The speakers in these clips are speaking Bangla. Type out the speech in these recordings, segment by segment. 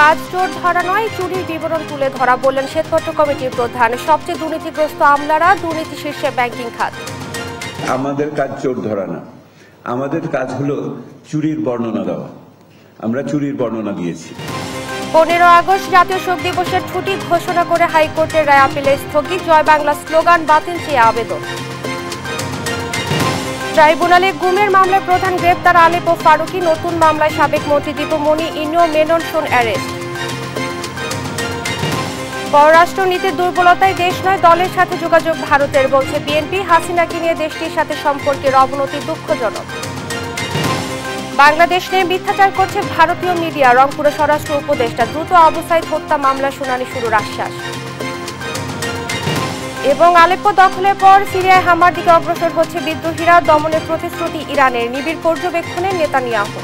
কাজ চোর ধরা নয় চুরির বিবরণ তুলে ধরা বললেন শ্বেতপত্র কমিটির প্রধান সবচেয়ে দুর্নীতিগ্রস্ত আমলারা দুর্নীতি শীর্ষে ব্যাংকিং খাত আমাদের কাজ চোর ধরা না আমাদের কাজ হলো চুরির বর্ণনা দেওয়া আমরা চুরির বর্ণনা দিয়েছি পনেরো আগস্ট জাতীয় শোক দিবসের ছুটি ঘোষণা করে হাইকোর্টের রায় আপিলে স্থগিত জয় বাংলা স্লোগান বাতিল চেয়ে আবেদন ট্রাইব্যুনালে গুমের মামলায় প্রধান গ্রেপ্তার আলেপ ও ফারুকি নতুন মামলায় সাবেক মন্ত্রী দীপমণি ইনো মেনন সোন অ্যারেস্ট পররাষ্ট্রনীতির দুর্বলতায় দেশ নয় দলের সাথে যোগাযোগ ভারতের বলছে বিএনপি হাসিনাকে নিয়ে দেশটির সাথে সম্পর্কের অবনতি দুঃখজনক বাংলাদেশ নিয়ে মিথ্যাচার করছে ভারতীয় মিডিয়া রংপুরে স্বরাষ্ট্র উপদেষ্টা দ্রুত অবস্থায় হত্যা মামলা শুনানি শুরুর আশ্বাস এবং আলেপ্পো দখলের পর সিরিয়ায় হামার দিকে অগ্রসর হচ্ছে বিদ্রোহীরা দমনের প্রতিশ্রুতি ইরানের নিবিড় পর্যবেক্ষণে নেতানিয়াহু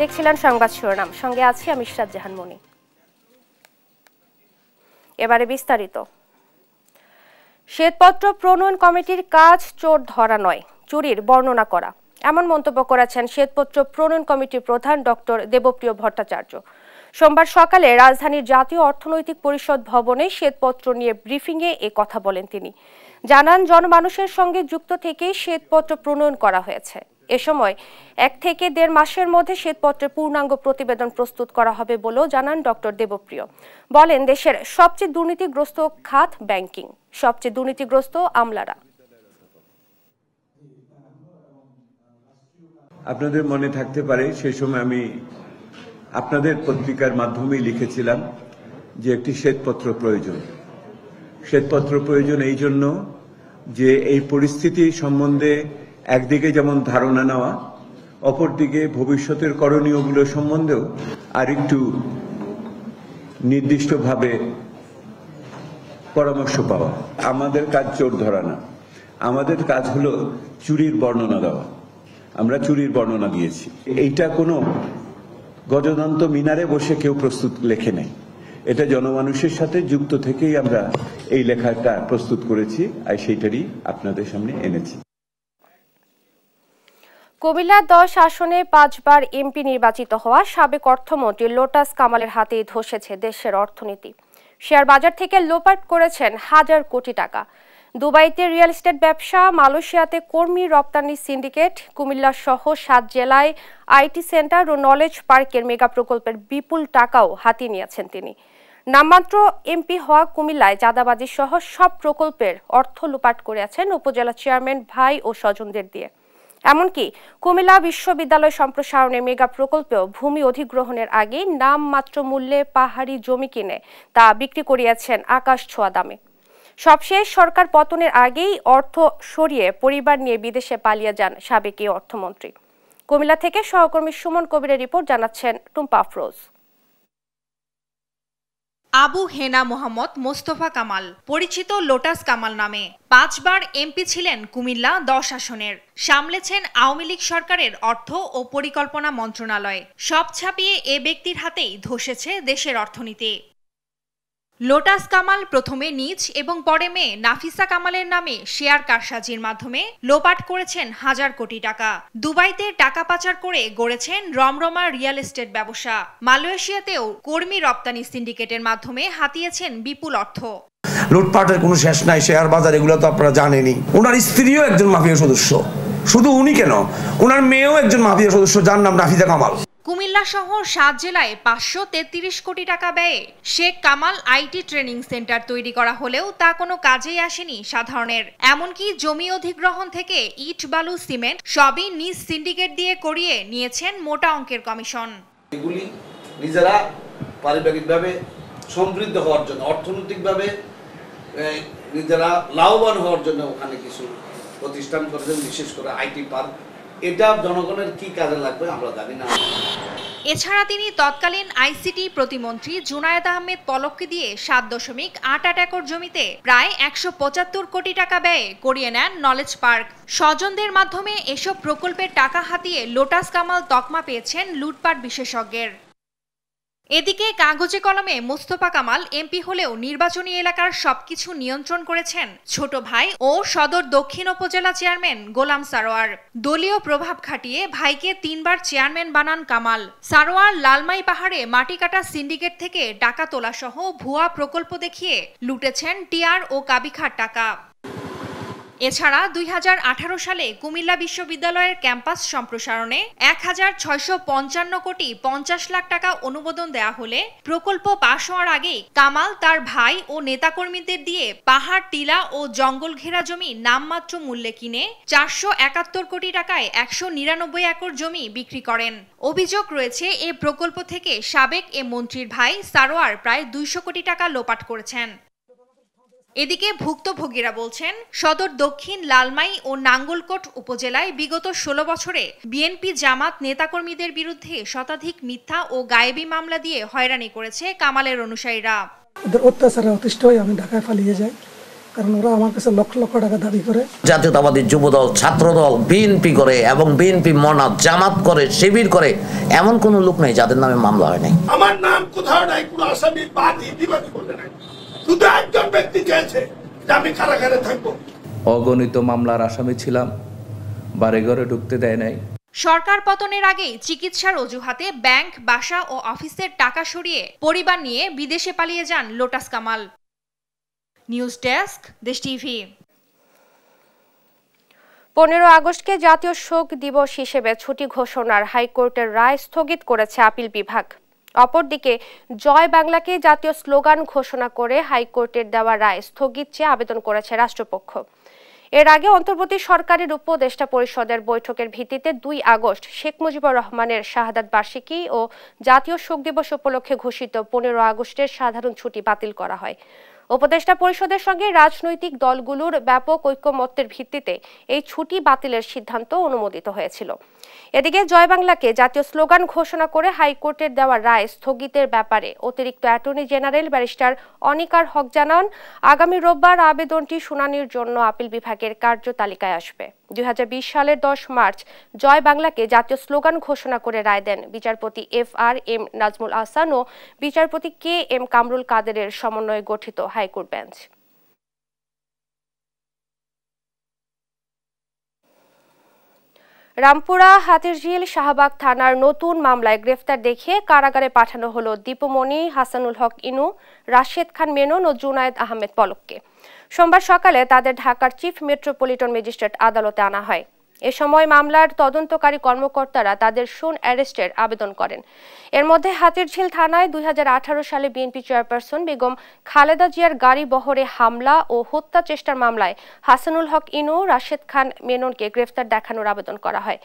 দেখছিলেন সংবাদ শিরোনাম সঙ্গে আছি আমি ইশরাত জাহান মনি এবারে বিস্তারিত শ্বেতপত্র প্রণয়ন কমিটির কাজ চোর ধরা নয় চুরির বর্ণনা করা এমন মন্তব্য করেছেন শ্বেতপত্র প্রণয়ন কমিটির প্রধান ডক্টর দেবপ্রিয় ভট্টাচার্য সোমবার সকালে রাজধানীর জাতীয় অর্থনৈতিক পরিষদ ভবনে শ্বেতপত্র নিয়ে ব্রিফিংয়ে এ কথা বলেন তিনি জানান জনমানুষের সঙ্গে যুক্ত থেকেই শ্বেতপত্র প্রণয়ন করা হয়েছে এ সময় এক থেকে দেড় মাসের মধ্যে শ্বেতপত্রের পূর্ণাঙ্গ প্রতিবেদন প্রস্তুত করা হবে বলেও জানান ডক্টর দেবপ্রিয় বলেন দেশের সবচেয়ে দুর্নীতিগ্রস্ত খাত ব্যাংকিং সবচেয়ে দুর্নীতিগ্রস্ত আমলারা আপনাদের মনে থাকতে পারে সেই সময় আমি আপনাদের পত্রিকার মাধ্যমেই লিখেছিলাম যে একটি শ্বেতপত্র প্রয়োজন শ্বেতপত্র প্রয়োজন এই জন্য যে এই পরিস্থিতি সম্বন্ধে একদিকে যেমন ধারণা নেওয়া অপরদিকে ভবিষ্যতের করণীয়গুলো সম্বন্ধেও আরেকটু নির্দিষ্টভাবে পরামর্শ পাওয়া আমাদের কাজ চোর ধরা না আমাদের কাজ হলো চুরির বর্ণনা দেওয়া আমরা চুরির বর্ণনা দিয়েছি এইটা কোনো গজদন্ত মিনারে বসে কেউ প্রস্তুত লেখে নেই এটা জনমানুষের সাথে যুক্ত থেকেই আমরা এই লেখাটা প্রস্তুত করেছি আর সেইটারই আপনাদের সামনে এনেছি কুমিল্লা দশ আসনে পাঁচবার এমপি নির্বাচিত হওয়া সাবেক অর্থমন্ত্রী লোটাস কামালের হাতেই ধসেছে দেশের অর্থনীতি শেয়ার বাজার থেকে লোপাট করেছেন হাজার কোটি টাকা দুবাইতে রিয়েল এস্টেট ব্যবসা মালয়েশিয়াতে কর্মী রপ্তানি সিন্ডিকেট কুমিল্লা সহ সাত জেলায় আইটি সেন্টার ও নলেজ পার্কের মেগা প্রকল্পের বিপুল টাকাও হাতিয়ে নিয়েছেন তিনি নামমাত্র এমপি হওয়া কুমিল্লায় জাদাবাজি সহ সব প্রকল্পের অর্থ লুপাট করেছেন উপজেলা চেয়ারম্যান ভাই ও স্বজনদের দিয়ে এমনকি কুমিল্লা বিশ্ববিদ্যালয় সম্প্রসারণের মেগা প্রকল্পেও ভূমি অধিগ্রহণের আগে নামমাত্র মূল্যে পাহাড়ি জমি কিনে তা বিক্রি করিয়াছেন আকাশ ছোঁয়া দামে সবশেষ সরকার পতনের আগেই অর্থ সরিয়ে পরিবার নিয়ে বিদেশে পালিয়ে যান সাবেক অর্থমন্ত্রী কুমিল্লা থেকে সহকর্মী সুমন কবিরের রিপোর্ট জানাচ্ছেন টুম্পা ফ্রোজ আবু হেনা মোহাম্মদ মোস্তফা কামাল পরিচিত লোটাস কামাল নামে পাঁচবার এমপি ছিলেন কুমিল্লা দশ আসনের সামলেছেন আওয়ামী লীগ সরকারের অর্থ ও পরিকল্পনা মন্ত্রণালয় সব ছাপিয়ে এ ব্যক্তির হাতেই ধসেছে দেশের অর্থনীতি লোটাস কামাল প্রথমে নিজ এবং পরে মেয়ে নাফিসা কামালের নামে শেয়ার কারসাজির মাধ্যমে লোপাট করেছেন হাজার কোটি টাকা দুবাইতে টাকা পাচার করে গড়েছেন রমরমা রিয়েল এস্টেট ব্যবসা মালয়েশিয়াতেও কর্মী রপ্তানি সিন্ডিকেটের মাধ্যমে হাতিয়েছেন বিপুল অর্থ লুটপাটের কোনো শেষ নাই শেয়ার বাজার এগুলো তো আপনারা জানেনই ওনার স্ত্রীও একজন মাফিয়া সদস্য শুধু উনি কেন ওনার মেয়েও একজন মাফিয়া সদস্য যার নাম নাফিজা কামাল কুমিল্লা সহ সাত জেলায় পাঁচশো তেত্রিশ কোটি টাকা ব্যয়ে Sheikh Kamal IT training centre তৈরি করা হলেও তা কোনো কাজেই আসেনি সাধারণের এমনকি জমি অধিগ্রহণ থেকে ইট বালু সিমেন্ট সবই নিজ সিন্ডিকেট দিয়ে করিয়ে নিয়েছেন মোটা অঙ্কের কমিশন এগুলি নিজেরা পারিবারিকভাবে সমৃদ্ধ হওয়ার জন্য অর্থনৈতিকভাবে নিজেরা লাভবান হওয়ার জন্য ওখানে কিছু প্রতিষ্ঠান করেছেন বিশেষ করে আইটি পার্ক এটা জনগণের কি কাজে লাগবে আমরা জানি না এছাড়া তিনি তৎকালীন আইসিটি প্রতিমন্ত্রী জুনায়দ আহমেদ পলককে দিয়ে সাত দশমিক আট আট একর জমিতে প্রায় একশো পঁচাত্তর কোটি টাকা ব্যয়ে করিয়ে নেন নলেজ পার্ক স্বজনদের মাধ্যমে এসব প্রকল্পের টাকা হাতিয়ে লোটাস কামাল তকমা পেয়েছেন লুটপাট বিশেষজ্ঞের এদিকে কাগজে কলমে মোস্তফা কামাল এমপি হলেও নির্বাচনী এলাকার সবকিছু নিয়ন্ত্রণ করেছেন ছোট ভাই ও সদর দক্ষিণ উপজেলা চেয়ারম্যান গোলাম সারোয়ার দলীয় প্রভাব খাটিয়ে ভাইকে তিনবার চেয়ারম্যান বানান কামাল সারোয়ার লালমাই পাহাড়ে মাটি কাটা সিন্ডিকেট থেকে ডাকা তোলা সহ ভুয়া প্রকল্প দেখিয়ে লুটেছেন টিয়ার ও কাবিখার টাকা এছাড়া দুই সালে কুমিল্লা বিশ্ববিদ্যালয়ের ক্যাম্পাস সম্প্রসারণে এক কোটি পঞ্চাশ লাখ টাকা অনুমোদন দেয়া হলে প্রকল্প পাশ হওয়ার আগেই কামাল তার ভাই ও নেতাকর্মীদের দিয়ে পাহাড় টিলা ও জঙ্গল ঘেরা জমি নামমাত্র মূল্যে কিনে চারশো একাত্তর কোটি টাকায় একশো নিরানব্বই একর জমি বিক্রি করেন অভিযোগ রয়েছে এ প্রকল্প থেকে সাবেক এ মন্ত্রীর ভাই সারোয়ার প্রায় দুইশো কোটি টাকা লোপাট করেছেন এদিকে ভুক্তভোগীরা বলছেন সদর দক্ষিণ লালমাই ও নাঙ্গলকোট উপজেলায় বিগত ষোলো বছরে বিএনপি জামাত নেতাকর্মীদের বিরুদ্ধে শতাধিক মিথ্যা ও গায়েবি মামলা দিয়ে হয়রানি করেছে কামালের অনুসারীরা ওদের অত্যাচারে অতিষ্ঠ হয়ে আমি ঢাকায় পালিয়ে যাই কারণ ওরা আমার কাছে লক্ষ লক্ষ টাকা দাবি করে জাতীয়তাবাদী যুব দল ছাত্র দল বিএনপি করে এবং বিএনপি মনা জামাত করে শিবির করে এমন কোন লোক নাই যাদের নামে মামলা হয় নাই আমার নাম কোথাও নাই কোনো আসামি বাদী বিবাদী করলে নাই শুধু ব্যক্তি চেয়েছে যে আমি কারাগারে থাকবো অগণিত মামলার আসামি ছিলাম ঘরে ঢুকতে দেয় নাই সরকার পতনের আগেই চিকিৎসার অজুহাতে ব্যাংক বাসা ও অফিসের টাকা সরিয়ে পরিবার নিয়ে বিদেশে পালিয়ে যান lotus Kamal news desk Desh TV পনেরো আগস্টকে জাতীয় শোক দিবস হিসেবে ছুটি ঘোষণার হাইকোর্টের রায় স্থগিত করেছে আপিল বিভাগ অপরদিকে জয় বাংলাকে জাতীয় স্লোগান ঘোষণা করে হাইকোর্টের দেওয়া রায় স্থগিত চেয়ে আবেদন করেছে রাষ্ট্রপক্ষ এর আগে অন্তর্বর্তী সরকারের উপদেষ্টা পরিষদের বৈঠকের ভিত্তিতে দুই আগস্ট শেখ মুজিবুর রহমানের শাহাদাত বার্ষিকী ও জাতীয় শোক দিবস উপলক্ষে ঘোষিত পনেরো আগস্টের সাধারণ ছুটি বাতিল করা হয় উপদেষ্টা পরিষদের সঙ্গে রাজনৈতিক দলগুলোর ব্যাপক ঐক্যমত্যের ভিত্তিতে এই ছুটি বাতিলের সিদ্ধান্ত অনুমোদিত হয়েছিল এদিকে জয় বাংলাকে জাতীয় স্লোগান ঘোষণা করে হাইকোর্টের দেওয়া রায় স্থগিতের ব্যাপারে অতিরিক্ত অ্যাটর্নি জেনারেল ব্যারিস্টার অনিকার হক জানান আগামী রোববার আবেদনটি শুনানির জন্য আপিল বিভাগের কার্যতালিকায় আসবে দুই সালের দশ মার্চ জয় বাংলাকে জাতীয় স্লোগান ঘোষণা করে রায় দেন বিচারপতি F R M Nazmul Ahsan ও বিচারপতি কে এম কামরুল কাদেরের সমন্বয়ে গঠিত হাইকোর্ট বেঞ্চ রামপুরা হাতিরঝিল শাহবাগ থানার নতুন মামলায় গ্রেফতার দেখিয়ে কারাগারে পাঠানো হলো দীপমণি হাসানুল হক ইনু রাশেদ খান মেনন ও জুনায়দ আহমেদ পলককে সোমবার সকালে তাদের ঢাকার চিফ মেট্রোপলিটন ম্যাজিস্ট্রেট আদালতে আনা হয় এ সময় মামলার তদন্তকারী কর্মকর্তারা তাদের সোন অ্যারেস্টের আবেদন করেন এর মধ্যে হাতিরঝিল থানায় দুই সালে বিএনপি চেয়ারপারসন বেগম খালেদা জিয়ার গাড়ি বহরে হামলা ও হত্যা চেষ্টার মামলায় হাসানুল হক ইনু রাশেদ খান মেননকে গ্রেফতার দেখানোর আবেদন করা হয়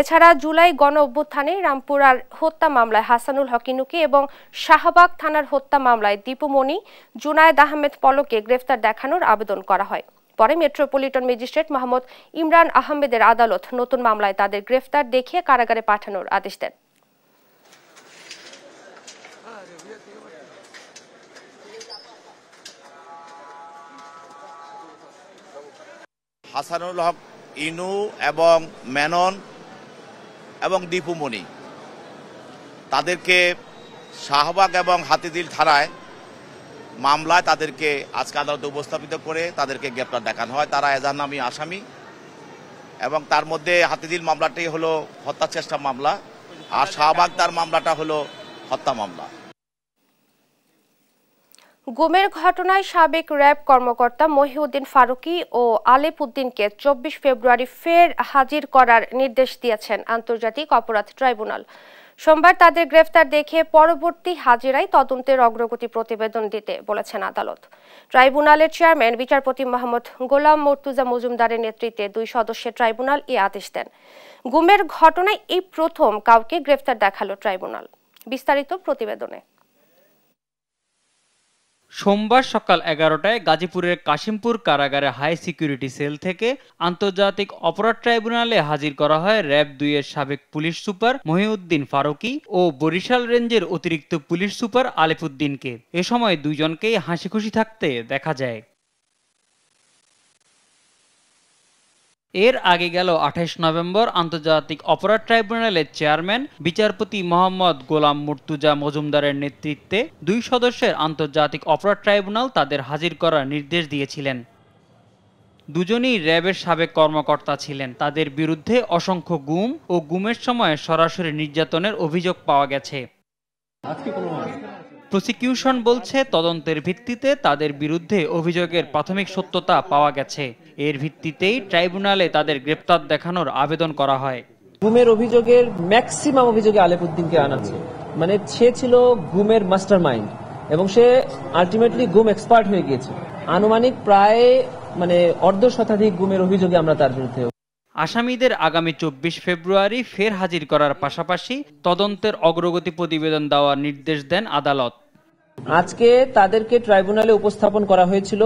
এছাড়া জুলাই গণ অভ্যুত্থানে রামপুরার হত্যা মামলায় হাসানুল হক ইনুকে এবং শাহবাগ থানার হত্যা মামলায় দীপুমণি জুনায়দ আহমেদ পলকে গ্রেফতার দেখানোর আবেদন করা হয় পরে মেট্রোপলিটন ম্যাজিস্ট্রেট মোহাম্মদ ইমরান আহমেদের আদালত নতুন মামলায় তাদের গ্রেফতার দেখিয়ে কারাগারে পাঠানোর আদেশ দেন হাসানুল হক ইনু এবং মেনন এবং দীপুমণি তাদেরকে শাহবাগ এবং হাতিদিল থানায় মামলায় তাদেরকে আজকে আদালতে উপস্থাপিত করে তাদেরকে গ্রেপ্তার দেখানো হয় তারা এজাহার নামি আসামি এবং তার মধ্যে হাতিদিল মামলাটি হলো হত্যা চেষ্টা মামলা আর শাহবাগ তার মামলাটা হলো হত্যা মামলা গুমের ঘটনায় সাবেক র্যাব কর্মকর্তা মহিউদ্দিন ফারুকি ও আলেপুদ্দিনকে চব্বিশ ফেব্রুয়ারি ফের হাজির করার নির্দেশ দিয়েছেন আন্তর্জাতিক অপরাধ ট্রাইব্যুনাল সোমবার তাদের গ্রেফতার দেখে পরবর্তী হাজিরায় তদন্তের অগ্রগতি প্রতিবেদন দিতে বলেছেন আদালত ট্রাইব্যুনালের চেয়ারম্যান বিচারপতি মোহাম্মদ গোলাম মর্তুজা মজুমদারের নেতৃত্বে দুই সদস্যের ট্রাইব্যুনাল এ আদেশ দেন গুমের ঘটনায় এই প্রথম কাউকে গ্রেফতার দেখালো ট্রাইব্যুনাল বিস্তারিত প্রতিবেদনে সোমবার সকাল এগারোটায় গাজীপুরের কাশিমপুর কারাগারে হাই সিকিউরিটি সেল থেকে আন্তর্জাতিক অপরাধ ট্রাইব্যুনালে হাজির করা হয় র্যাব দুইয়ের সাবেক পুলিশ সুপার মহিউদ্দিন ফারুকি ও বরিশাল রেঞ্জের অতিরিক্ত পুলিশ সুপার উদ্দিনকে এ সময় দুইজনকেই হাসি খুশি থাকতে দেখা যায় এর আগে গেল আঠাশ নভেম্বর আন্তর্জাতিক অপরাধ ট্রাইব্যুনালের চেয়ারম্যান বিচারপতি মোহাম্মদ গোলাম মুর্তুজা মজুমদারের নেতৃত্বে দুই সদস্যের আন্তর্জাতিক অপরাধ ট্রাইব্যুনাল তাদের হাজির করার নির্দেশ দিয়েছিলেন দুজনই র্যাবের সাবেক কর্মকর্তা ছিলেন তাদের বিরুদ্ধে অসংখ্য গুম ও গুমের সময় সরাসরি নির্যাতনের অভিযোগ পাওয়া গেছে প্রসিকিউশন বলছে তদন্তের ভিত্তিতে তাদের বিরুদ্ধে অভিযোগের প্রাথমিক সত্যতা পাওয়া গেছে এর ভিত্তিতেই ট্রাইব্যুনালে তাদের গ্রেপ্তার দেখানোর আবেদন করা হয় ঘুমের অভিযোগের ম্যাক্সিমাম অভিযোগে আলেপুদ্দিনকে আনাচ্ছে মানে সে ছিল ঘুমের মাস্টার মাইন্ড এবং সে আলটিমেটলি ঘুম এক্সপার্ট হয়ে গিয়েছে আনুমানিক প্রায় মানে অর্ধ শতাধিক ঘুমের অভিযোগে আমরা তার বিরুদ্ধে আসামিদের আগামী চব্বিশ ফেব্রুয়ারি ফের হাজির করার পাশাপাশি তদন্তের অগ্রগতি প্রতিবেদন দেওয়ার নির্দেশ দেন আদালত আজকে তাদেরকে ট্রাইব্যুনালে উপস্থাপন করা হয়েছিল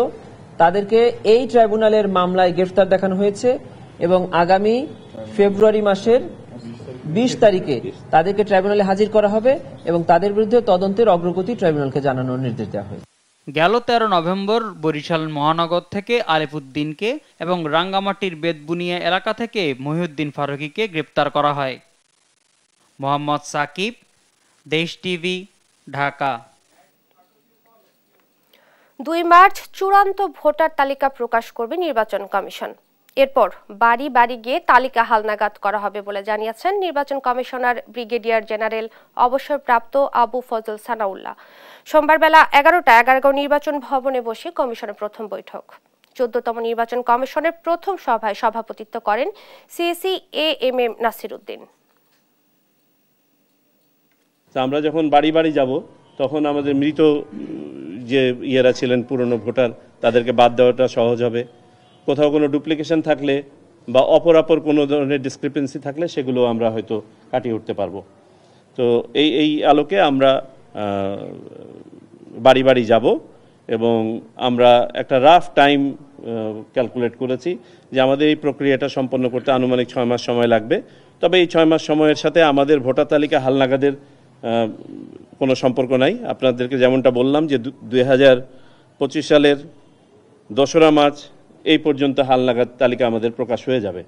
তাদেরকে এই ট্রাইব্যুনালের মামলায় গ্রেফতার দেখানো হয়েছে এবং আগামী ফেব্রুয়ারি মাসের বিশ তারিখে তাদেরকে ট্রাইব্যুনালে হাজির করা হবে এবং তাদের বিরুদ্ধে তদন্তের অগ্রগতি ট্রাইব্যুনালকে জানানোর নির্দেশ দেওয়া হয়েছে গেল তেরো নভেম্বর বরিশাল মহানগর থেকে আলিফুদ্দিনকে এবং রাঙ্গামাটির বেদবুনিয়া এলাকা থেকে মহিউদ্দিন ফারুকিকে গ্রেপ্তার করা হয় মোহাম্মদ সাকিব দেশ টিভি ঢাকা দুই মার্চ চূড়ান্ত ভোটার তালিকা প্রকাশ করবে নির্বাচন কমিশন এরপর বাড়ি বাড়ি গিয়ে তালিকা হালনাগাদ করা হবে বলে জানিয়েছেন নির্বাচন কমিশনার ব্রিগেডিয়ার জেনারেল অবসরপ্রাপ্ত আবু ফজল সানাউল্লাহ সোমবার বেলা এগারোটা এগারোগাঁও নির্বাচন ভবনে বসে কমিশনের প্রথম বৈঠক চোদ্দতম নির্বাচন কমিশনের প্রথম সভায় সভাপতিত্ব করেন CEC A M M Nasir Uddin আমরা যখন বাড়ি বাড়ি যাব তখন আমাদের মৃত যে ইয়েরা ছিলেন পুরনো ভোটার তাদেরকে বাদ দেওয়াটা সহজ হবে কোথাও কোনো ডুপ্লিকেশন থাকলে বা অপরাপর কোনো ধরনের ডিসক্রিপেন্সি থাকলে সেগুলো আমরা হয়তো কাটিয়ে উঠতে পারবো তো এই এই আলোকে আমরা বাড়ি বাড়ি যাব এবং আমরা একটা রাফ টাইম ক্যালকুলেট করেছি যে আমাদের এই প্রক্রিয়াটা সম্পন্ন করতে আনুমানিক ছয় মাস সময় লাগবে তবে এই ছয় মাস সময়ের সাথে আমাদের ভোটার তালিকা হালনাগাদের কোনো সম্পর্ক নাই আপনাদেরকে যেমনটা বললাম যে দুই হাজার পঁচিশ সালের দশরা মার্চ এই পর্যন্ত হালনাগাদ তালিকা আমাদের প্রকাশ হয়ে যাবে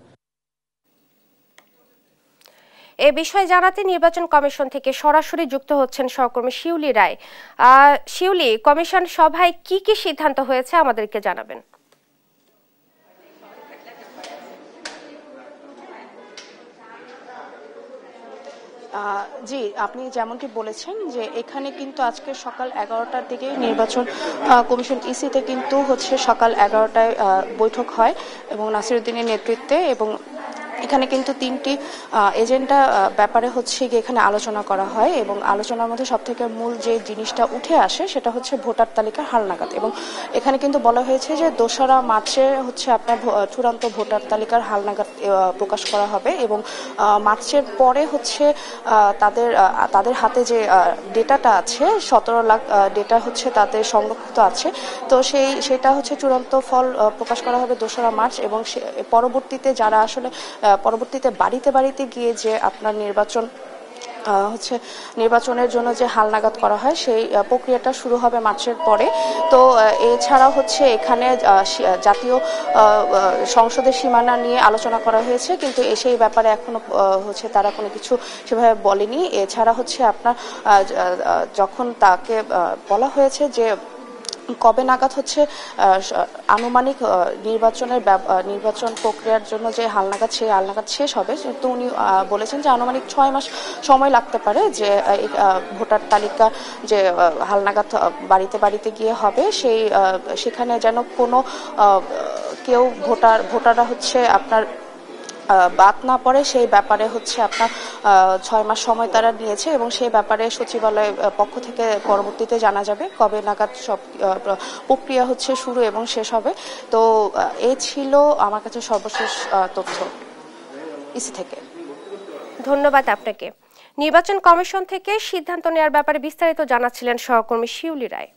এ বিষয়ে জানাতে নির্বাচন কমিশন থেকে সরাসরি যুক্ত হচ্ছেন সহকর্মী শিউলি রায় শিউলি কমিশন সভায় কি কি সিদ্ধান্ত হয়েছে আমাদেরকে জানাবেন জি আপনি যেমনটি বলেছেন যে এখানে কিন্তু আজকে সকাল এগারোটার দিকে নির্বাচন কমিশন ইসিতে কিন্তু হচ্ছে সকাল এগারোটায় বৈঠক হয় এবং নাসিরুদ্দিনের নেতৃত্বে এবং এখানে কিন্তু তিনটি এজেন্ডা ব্যাপারে হচ্ছে গিয়ে এখানে আলোচনা করা হয় এবং আলোচনার মধ্যে সবথেকে মূল যে জিনিসটা উঠে আসে সেটা হচ্ছে ভোটার তালিকার হালনাগাদ এবং এখানে কিন্তু বলা হয়েছে যে দোসরা মার্চে হচ্ছে আপনার চূড়ান্ত ভোটার তালিকার হালনাগাদ প্রকাশ করা হবে এবং মার্চের পরে হচ্ছে তাদের তাদের হাতে যে ডেটাটা আছে সতেরো লাখ ডেটা হচ্ছে তাদের সংরক্ষিত আছে তো সেই সেটা হচ্ছে চূড়ান্ত ফল প্রকাশ করা হবে দোসরা মার্চ এবং পরবর্তীতে যারা আসলে পরবর্তীতে বাড়িতে বাড়িতে গিয়ে যে আপনার নির্বাচন হচ্ছে নির্বাচনের জন্য যে হালনাগাদ করা হয় সেই প্রক্রিয়াটা শুরু হবে মার্চের পরে তো এছাড়া হচ্ছে এখানে জাতীয় সংসদের সীমানা নিয়ে আলোচনা করা হয়েছে কিন্তু সেই ব্যাপারে এখনো হচ্ছে তারা কোনো কিছু সেভাবে বলেনি এছাড়া হচ্ছে আপনার যখন তাকে বলা হয়েছে যে কবে নাগাদ হচ্ছে আনুমানিক নির্বাচনের নির্বাচন প্রক্রিয়ার জন্য যে হালনাগাদ সেই হালনাগাদ শেষ হবে কিন্তু উনি বলেছেন যে আনুমানিক ছয় মাস সময় লাগতে পারে যে ভোটার তালিকা যে হালনাগাদ বাড়িতে বাড়িতে গিয়ে হবে সেই সেখানে যেন কোনো কেউ ভোটার ভোটাররা হচ্ছে আপনার বাদ না পড়ে সেই ব্যাপারে হচ্ছে আপনার ছয় মাস সময় তারা নিয়েছে এবং সেই ব্যাপারে সচিবালয় পক্ষ থেকে পরবর্তীতে জানা যাবে কবে নাগাদ সব প্রক্রিয়া হচ্ছে শুরু এবং শেষ হবে তো এ ছিল আমার কাছে সর্বশেষ তথ্য ইসি থেকে ধন্যবাদ আপনাকে নির্বাচন কমিশন থেকে সিদ্ধান্ত নেওয়ার ব্যাপারে বিস্তারিত জানাচ্ছিলেন সহকর্মী শিউলি রায়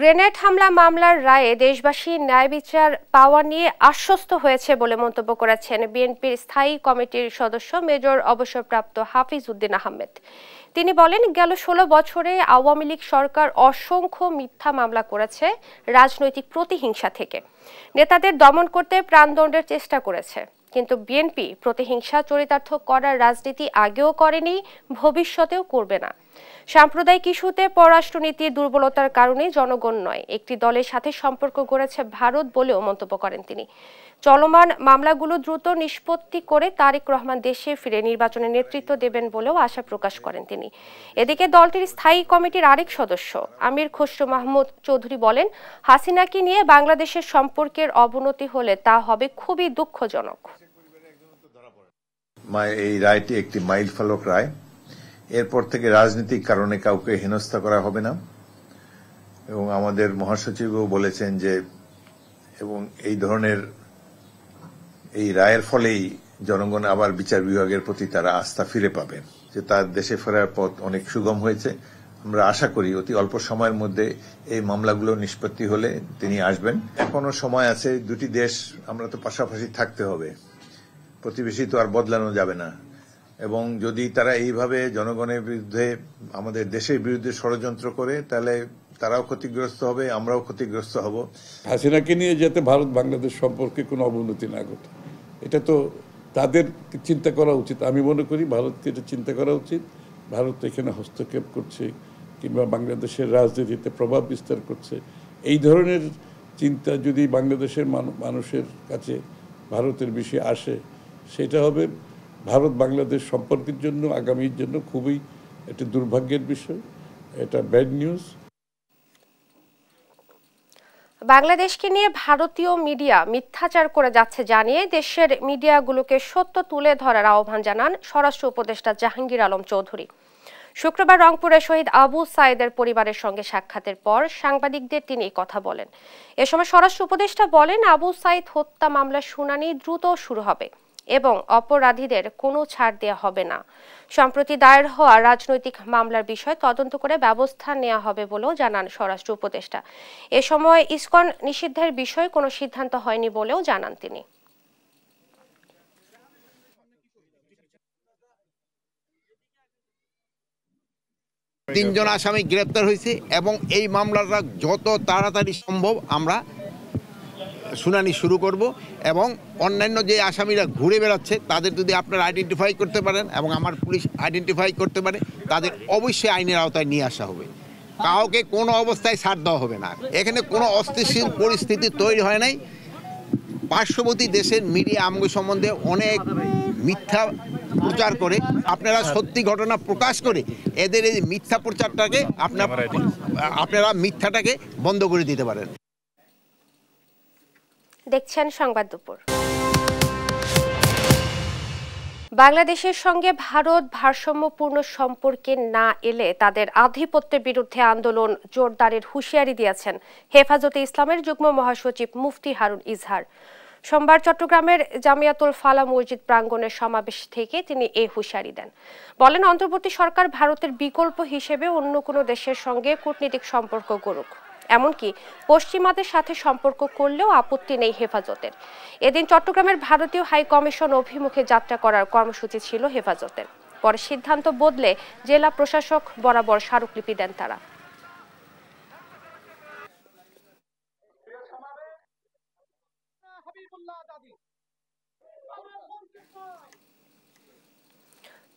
গ্রেনেড হামলা মামলার রায়ে দেশবাসী ন্যায় বিচার পাওয়া নিয়ে আশ্বস্ত হয়েছে বলে মন্তব্য করেছেন বিএনপির স্থায়ী কমিটির সদস্য মেজর অবসরপ্রাপ্ত হাফিজ উদ্দিন আহমেদ তিনি বলেন গেল ষোলো বছরে আওয়ামী লীগ সরকার অসংখ্য মিথ্যা মামলা করেছে রাজনৈতিক প্রতিহিংসা থেকে নেতাদের দমন করতে প্রাণদণ্ডের চেষ্টা করেছে কিন্তু বিএনপি প্রতিহিংসা চরিতার্থ করার রাজনীতি আগেও করেনি ভবিষ্যতেও করবে না সাম্প্রদায়িক ইস্যুতে পররাষ্ট্রনীতির দুর্বলতার কারণে জনগণ নয় একটি দলের সাথে সম্পর্ক গড়েছে ভারত বলেও মন্তব্য করেন তিনি চলমান মামলাগুলো দ্রুত নিষ্পত্তি করে তারেক রহমান দেশে ফিরে নির্বাচনে নেতৃত্ব দেবেন বলেও আশা প্রকাশ করেন তিনি এদিকে দলটির স্থায়ী কমিটির আরেক সদস্য আমির খসরু মাহমুদ চৌধুরী বলেন হাসিনাকে নিয়ে বাংলাদেশের সম্পর্কের অবনতি হলে তা হবে খুবই দুঃখজনক এই রায়টি একটি মাইল ফলক রায় এরপর থেকে রাজনৈতিক কারণে কাউকে হেনস্থা করা হবে না এবং আমাদের মহাসচিবও বলেছেন যে এবং এই ধরনের এই রায়ের ফলেই জনগণ আবার বিচার বিভাগের প্রতি তারা আস্থা ফিরে পাবে যে তার দেশে ফেরার পথ অনেক সুগম হয়েছে আমরা আশা করি অতি অল্প সময়ের মধ্যে এই মামলাগুলো নিষ্পত্তি হলে তিনি আসবেন এখনো সময় আছে দুটি দেশ আমরা তো পাশাপাশি থাকতে হবে প্রতিবেশী তো আর বদলানো যাবে না এবং যদি তারা এইভাবে জনগণের বিরুদ্ধে আমাদের দেশের বিরুদ্ধে ষড়যন্ত্র করে তাহলে তারাও ক্ষতিগ্রস্ত হবে আমরাও ক্ষতিগ্রস্ত হব হাসিনাকে নিয়ে যাতে ভারত বাংলাদেশ সম্পর্কে কোনো অবনতি না ঘটে এটা তো তাদের চিন্তা করা উচিত আমি মনে করি ভারতকে এটা চিন্তা করা উচিত ভারত এখানে হস্তক্ষেপ করছে কিংবা বাংলাদেশের রাজনীতিতে প্রভাব বিস্তার করছে এই ধরনের চিন্তা যদি বাংলাদেশের মানুষের কাছে ভারতের বিষয়ে আসে সেটা হবে ভারত বাংলাদেশ সম্পর্কের জন্য আগামীর জন্য খুবই একটি দুর্ভাগ্যের বিষয় এটা ব্যাড নিউজ বাংলাদেশকে নিয়ে ভারতীয় মিডিয়া মিথ্যাচার করে যাচ্ছে জানিয়ে দেশের মিডিয়াগুলোকে সত্য তুলে ধরার আহ্বান জানান স্বরাষ্ট্র উপদেষ্টা জাহাঙ্গীর আলম চৌধুরী শুক্রবার রংপুরে শহীদ আবু সাইদের পরিবারের সঙ্গে সাক্ষাতের পর সাংবাদিকদের তিনি কথা বলেন এ সময় স্বরাষ্ট্র উপদেষ্টা বলেন আবু সাইদ হত্যা মামলার শুনানি দ্রুত শুরু হবে এবং অপরাধীদের কোনো ছাড় দেওয়া হবে না সম্প্রতি দায়ের হওয়া রাজনৈতিক মামলার বিষয় তদন্ত করে ব্যবস্থা নেওয়া হবে বলেও জানান স্বরাষ্ট্র উপদেষ্টা এ সময় ইস্কন নিষিদ্ধের বিষয়ে কোনো সিদ্ধান্ত হয়নি বলেও জানান তিনি তিনজন আসামি গ্রেপ্তার হয়েছে এবং এই মামলাটা যত তাড়াতাড়ি সম্ভব আমরা শুনানি শুরু করব এবং অন্যান্য যে আসামিরা ঘুরে বেড়াচ্ছে তাদের যদি আপনারা আইডেন্টিফাই করতে পারেন এবং আমার পুলিশ আইডেন্টিফাই করতে পারে তাদের অবশ্যই আইনের আওতায় নিয়ে আসা হবে কাউকে কোনো অবস্থায় ছাড় দেওয়া হবে না এখানে কোনো অস্থিরশীল পরিস্থিতি তৈরি হয় নাই পার্শ্ববর্তী দেশের মিডিয়া আমগো সম্বন্ধে অনেক মিথ্যা প্রচার করে আপনারা সত্যি ঘটনা প্রকাশ করে এদের এই মিথ্যা প্রচারটাকে আপনারা আপনারা মিথ্যাটাকে বন্ধ করে দিতে পারেন দেখছেন সংবাদ দুপুর বাংলাদেশের সঙ্গে ভারত ভারসাম্যপূর্ণ সম্পর্কে না এলে তাদের আধিপত্যের বিরুদ্ধে আন্দোলন জোরদারের হুঁশিয়ারি দিয়েছেন হেফাজতে ইসলামের যুগ্ম মহাসচিব মুফতি হারুন ইজহার সোমবার চট্টগ্রামের জামিয়াতুল ফালা মসজিদ প্রাঙ্গনের সমাবেশ থেকে তিনি এই হুঁশিয়ারি দেন বলেন অন্তর্বর্তী সরকার ভারতের বিকল্প হিসেবে অন্য কোনো দেশের সঙ্গে কূটনৈতিক সম্পর্ক গড়ুক এমনকি পশ্চিমাদের সাথে সম্পর্ক করলেও আপত্তি নেই হেফাজতের এদিন চট্টগ্রামের ভারতীয় হাই কমিশন অভিমুখে যাত্রা করার কর্মসূচি ছিল হেফাজতের পরে সিদ্ধান্ত বদলে জেলা প্রশাসক বরাবর স্মারকলিপি দেন তারা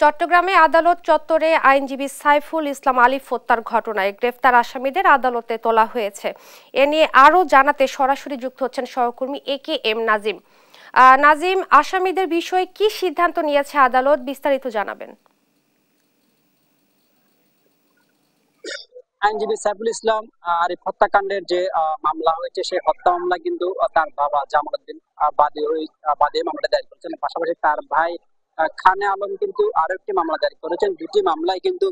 চট্টগ্রামে আদালত চত্বরে আইনজীবী সাইফুল ইসলাম আলী হত্যার ঘটনায় গ্রেফতার আসামিদের আদালতে তোলা হয়েছে এ নিয়ে আরও জানাতে সরাসরি যুক্ত হচ্ছেন সহকর্মী A K M Nazim Nazim আসামিদের বিষয়ে কি সিদ্ধান্ত নিয়েছে আদালত বিস্তারিত জানাবেন আইনজীবী সাইফুল ইসলাম আরিফ হত্যাকাণ্ডের যে মামলা হয়েছে সেই হত্যা মামলা কিন্তু তার বাবা জামাল উদ্দিন বাদী হয়ে বাদী মামলাটা দায়ের করেছেন পাশাপাশি তার ভাই খানে আলম কিন্তু আরো একটি মামলা দায়ের করেছেন দুটি মামলায় কিন্তু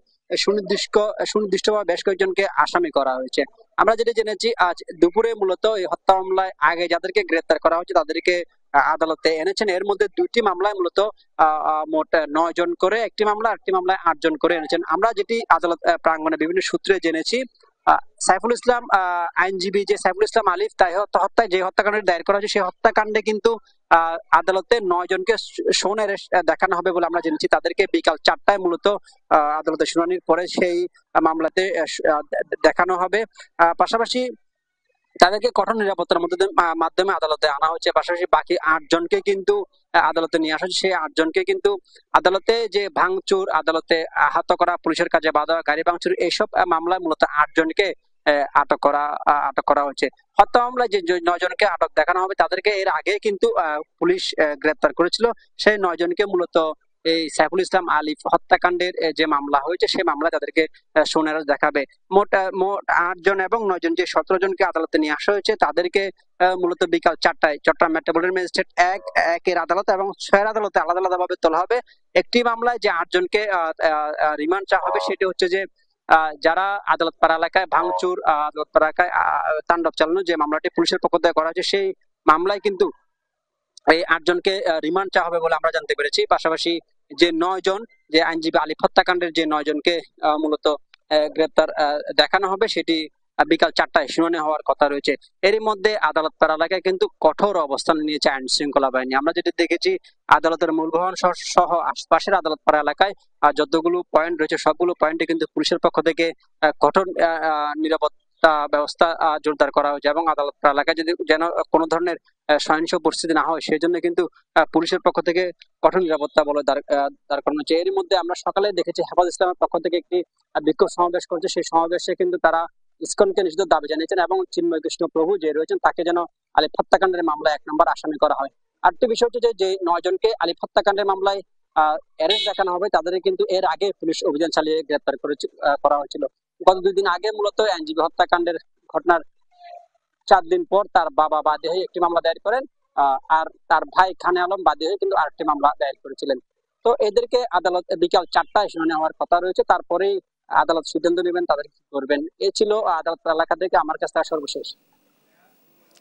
সুনির্দিষ্ট সুনির্দিষ্টভাবে বেশ কয়েকজনকে আসামি করা হয়েছে আমরা যেটা জেনেছি আজ দুপুরে মূলত এই হত্যা মামলায় আগে যাদেরকে গ্রেপ্তার করা হয়েছে তাদেরকে আদালতে এনেছেন এর মধ্যে দুটি মামলায় মূলত মোট নয় জন করে একটি মামলা একটি মামলায় আট জন করে এনেছেন আমরা যেটি আদালত প্রাঙ্গনে বিভিন্ন সূত্রে জেনেছি সাইফুল ইসলাম আইনজীবী যে সাইফুল ইসলাম আলিফ তাই হত্যায় যে হত্যাকাণ্ডটি দায়ের করা হয়েছে সেই হত্যাকাণ্ডে কিন্তু আদালতে নয় জনকে শোনের দেখানো হবে বলে আমরা জেনেছি তাদেরকে বিকাল চারটায় মূলত আদালতে শুনানির পরে সেই মামলাতে দেখানো হবে পাশাপাশি তাদেরকে কঠোর নিরাপত্তার মধ্যে মাধ্যমে আদালতে আনা হয়েছে পাশাপাশি বাকি আট জনকে কিন্তু আদালতে নিয়ে আসা সেই আটজনকে কিন্তু আদালতে যে ভাঙচুর আদালতে আহত করা পুলিশের কাজে বাধা গাড়ি ভাঙচুর এইসব মামলায় মূলত আটজনকে আটক করা আটক করা হয়েছে হত্যা মামলায় যে জনকে আটক দেখানো হবে তাদেরকে এর আগে কিন্তু পুলিশ গ্রেপ্তার করেছিল সেই নয়জনকে মূলত এই সাইফুল ইসলাম আলিফ হত্যাকাণ্ডের যে মামলা হয়েছে সে মামলা তাদেরকে সোনার দেখাবে মোট মোট জন এবং নয় জন যে সতেরো জনকে আদালতে নিয়ে আসা হয়েছে তাদেরকে মূলত বিকাল চারটায় চট্টগ্রাম মেট্রোপলিটন ম্যাজিস্ট্রেট এক একের আদালত এবং ছয়ের আদালতে আলাদা আলাদা ভাবে তোলা হবে একটি মামলায় যে আট জনকে রিমান্ড চাওয়া হবে সেটি হচ্ছে যে যারা আদালত পাড়া এলাকায় ভাঙচুর আদালত পাড়া এলাকায় তাণ্ডব চালানো যে মামলাটি পুলিশের পক্ষ থেকে করা হয়েছে সেই মামলায় কিন্তু এই আটজনকে রিমান্ড চাওয়া হবে বলে আমরা জানতে পেরেছি পাশাপাশি যে নয় জন যে আইনজীবী আলিফ হত্যাকাণ্ডের যে নয় জনকে মূলত গ্রেপ্তার দেখানো হবে সেটি বিকাল চারটায় শুনানি হওয়ার কথা রয়েছে এরই মধ্যে আদালত পাড়া এলাকায় কিন্তু কঠোর অবস্থান নিয়েছে আইন শৃঙ্খলা বাহিনী আমরা যেটি দেখেছি আদালতের মূল ভবন সহ আশপাশের আদালত পাড়া এলাকায় যতগুলো পয়েন্ট রয়েছে সবগুলো পয়েন্টে কিন্তু পুলিশের পক্ষ থেকে কঠোর নিরাপত্তা ব্যবস্থা জোরদার করা হয়েছে এবং আদালত এলাকায় যদি যেন কোনো ধরনের সহিংস পরিস্থিতি না হয় সেই জন্য কিন্তু পুলিশের পক্ষ থেকে কঠোর নিরাপত্তা বলে দাঁড় করানো হচ্ছে এর মধ্যে আমরা সকালে দেখেছি হেফাজ ইসলামের পক্ষ থেকে একটি বিক্ষোভ সমাবেশ করছে সেই সমাবেশে কিন্তু তারা ইসকনকে নিজেদের দাবি জানিয়েছেন এবং চিন্ময় কৃষ্ণ প্রভু যে রয়েছেন তাকে যেন আলিফ হত্যাকাণ্ডের মামলায় এক নম্বর আসামি করা হয় আরেকটি বিষয় হচ্ছে যে নয় জনকে আলিফ হত্যাকাণ্ডের মামলায় আহ অ্যারেস্ট দেখানো হবে তাদের কিন্তু এর আগে পুলিশ অভিযান চালিয়ে গ্রেপ্তার করা হয়েছিল গত দুই দিন আগে মূলত আইনজীবী হত্যাকাণ্ডের ঘটনার চার দিন পর তার বাবা বাদী হয়ে একটি মামলা দায়ের করেন আর তার ভাই খানে আলম বাদী হয়ে কিন্তু আরেকটি মামলা দায়ের করেছিলেন তো এদেরকে আদালত বিকাল চারটায় শুনানি হওয়ার কথা রয়েছে তারপরেই আদালত সিদ্ধান্ত নেবেন তাদের কি করবেন এ ছিল আদালত এলাকা থেকে আমার কাছে তার সর্বশেষ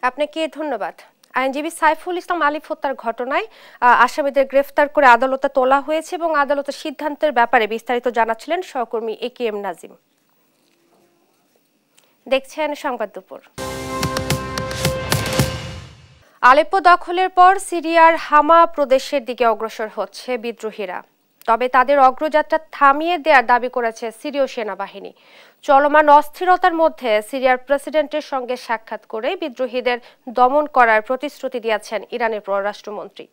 আপনাকে ধন্যবাদ আইনজীবী সাইফুল ইসলাম আলিফ হত্যার ঘটনায় আসামিদের গ্রেফতার করে আদালতে তোলা হয়েছে এবং আদালতের সিদ্ধান্তের ব্যাপারে বিস্তারিত জানাচ্ছিলেন সহকর্মী এ কে এম নাজিম দেখছেন সংবাদ দুপুর আলেপ্পো দখলের পর সিরিয়ার হামা প্রদেশের দিকে অগ্রসর হচ্ছে বিদ্রোহীরা তবে তাদের অগ্রযাত্রা থামিয়ে দেওয়ার দাবি করেছে সিরীয় সেনাবাহিনী চলমান অস্থিরতার মধ্যে সিরিয়ার প্রেসিডেন্টের সঙ্গে সাক্ষাৎ করে বিদ্রোহীদের দমন করার প্রতিশ্রুতি দিয়েছেন ইরানের পররাষ্ট্রমন্ত্রী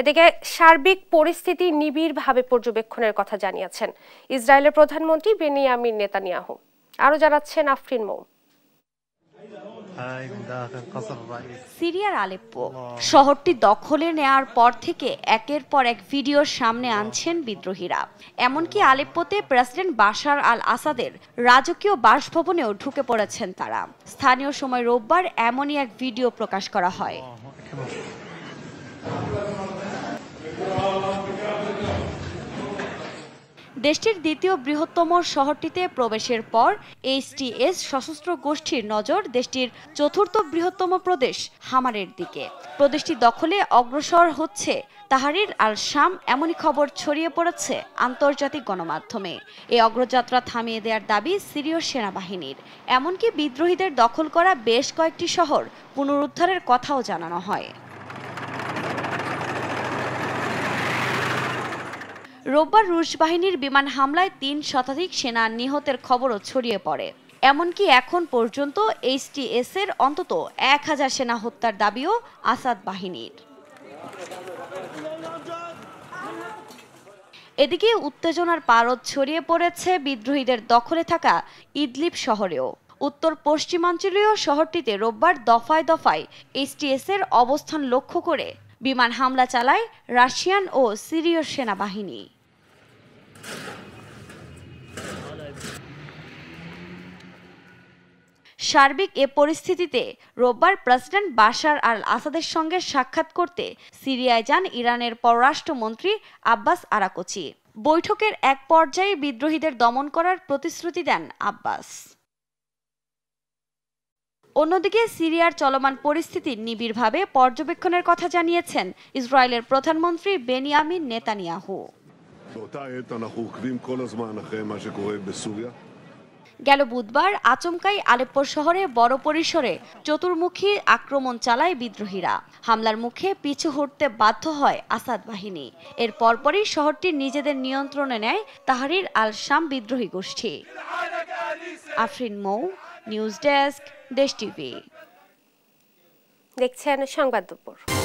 এদিকে সার্বিক পরিস্থিতি নিবিড়ভাবে পর্যবেক্ষণের কথা জানিয়েছেন ইসরায়েলের প্রধানমন্ত্রী বেনিয়ামিন নেতানিয়াহু আরো জানাচ্ছেন আফরিন মৌ সিরিয়ার আলেপ্পো শহরটি দখলে নেয়ার পর থেকে একের পর এক ভিডিওর সামনে আনছেন বিদ্রোহীরা এমনকি আলেপ্পোতে প্রেসিডেন্ট বাশার আল আসাদের রাজকীয় বাসভবনেও ঢুকে পড়েছেন তারা স্থানীয় সময় রোববার এমনই এক ভিডিও প্রকাশ করা হয় দেশটির দ্বিতীয় বৃহত্তম শহরটিতে প্রবেশের পর এইচটিএস সশস্ত্র গোষ্ঠীর নজর দেশটির চতুর্থ বৃহত্তম প্রদেশ হামারের দিকে প্রদেশটি দখলে অগ্রসর হচ্ছে তাহারির আল শাম এমনই খবর ছড়িয়ে পড়েছে আন্তর্জাতিক গণমাধ্যমে এই অগ্রযাত্রা থামিয়ে দেওয়ার দাবি সিরীয় সেনাবাহিনীর এমনকি বিদ্রোহীদের দখল করা বেশ কয়েকটি শহর পুনরুদ্ধারের কথাও জানানো হয় রোববার রুশ বাহিনীর বিমান হামলায় তিন শতাধিক সেনা নিহতের খবরও ছড়িয়ে পড়ে এমনকি এখন পর্যন্ত এইচটিএস এর অন্তত এক হাজার সেনা হত্যার দাবিও আসাদ বাহিনীর এদিকে উত্তেজনার পারদ ছড়িয়ে পড়েছে বিদ্রোহীদের দখলে থাকা ইদলিপ শহরেও উত্তর পশ্চিমাঞ্চলীয় শহরটিতে রোববার দফায় দফায় এইচটিএস এর অবস্থান লক্ষ্য করে বিমান হামলা চালায় রাশিয়ান ও সিরীয় সেনাবাহিনী সার্বিক এ পরিস্থিতিতে রোববার প্রেসিডেন্ট বাশার আল আসাদের সঙ্গে সাক্ষাৎ করতে সিরিয়ায় যান ইরানের পররাষ্ট্রমন্ত্রী আব্বাস আরাকোচি বৈঠকের এক পর্যায়ে বিদ্রোহীদের দমন করার প্রতিশ্রুতি দেন আব্বাস অন্যদিকে সিরিয়ার চলমান পরিস্থিতি নিবিড়ভাবে পর্যবেক্ষণের কথা জানিয়েছেন ইসরায়েলের প্রধানমন্ত্রী বেনিয়ামিন নেতানিয়াহু গেল বুধবার আচমকাই আলেপ্পোর শহরে বড় পরিসরে চতুর্মুখী আক্রমণ চালায় বিদ্রোহীরা হামলার মুখে পিছু হটতে বাধ্য হয় আসাদ বাহিনী এর পরপরই শহরটি নিজেদের নিয়ন্ত্রণে নেয় তাহারির আল শাম বিদ্রোহী গোষ্ঠী Afrin Mou news desk Desh TV দেখছেন সংবাদ দুপুর